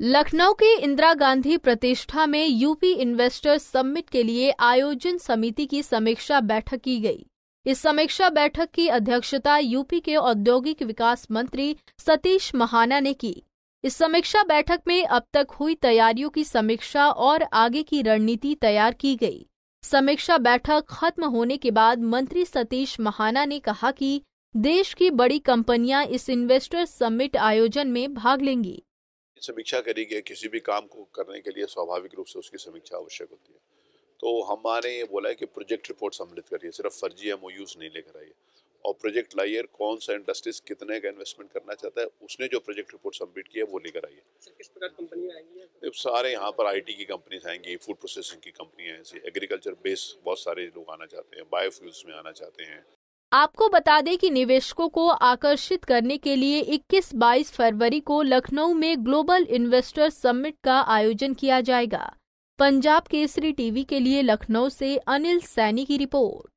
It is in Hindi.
लखनऊ के इंदिरा गांधी प्रतिष्ठा में यूपी इन्वेस्टर्स समिट के लिए आयोजन समिति की समीक्षा बैठक की गई इस समीक्षा बैठक की अध्यक्षता यूपी के औद्योगिक विकास मंत्री सतीश महाना ने की इस समीक्षा बैठक में अब तक हुई तैयारियों की समीक्षा और आगे की रणनीति तैयार की गई समीक्षा बैठक खत्म होने के बाद मंत्री सतीश महाना ने कहा कि देश की बड़ी कंपनियां इस इन्वेस्टर्स समिट आयोजन में भाग लेंगी समीक्षा करी गई किसी भी काम को करने के लिए स्वाभाविक रूप से उसकी समीक्षा आवश्यक होती है तो हमारे ये बोला है कि प्रोजेक्ट रिपोर्ट सम्मिलित करिए सिर्फ फर्जी एम नहीं लेकर आइए और प्रोजेक्ट लाइए कौन सा इंडस्ट्रीज कितने का इन्वेस्टमेंट करना चाहता है उसने जो प्रोजेक्ट रिपोर्ट सबमिट किया वो लेकर आइए तो सारे यहाँ पर आई की कंपनीज आएंगी फूड प्रोसेसिंग की कंपनियाँ ऐसी एग्रीकल्चर बेस्ड बहुत सारे लोग आना चाहते हैं बायोफ्यूल्स में आना चाहते हैं आपको बता दें कि निवेशकों को आकर्षित करने के लिए 21-22 फरवरी को लखनऊ में ग्लोबल इन्वेस्टर समिट का आयोजन किया जाएगा पंजाब केसरी टीवी के लिए लखनऊ से अनिल सैनी की रिपोर्ट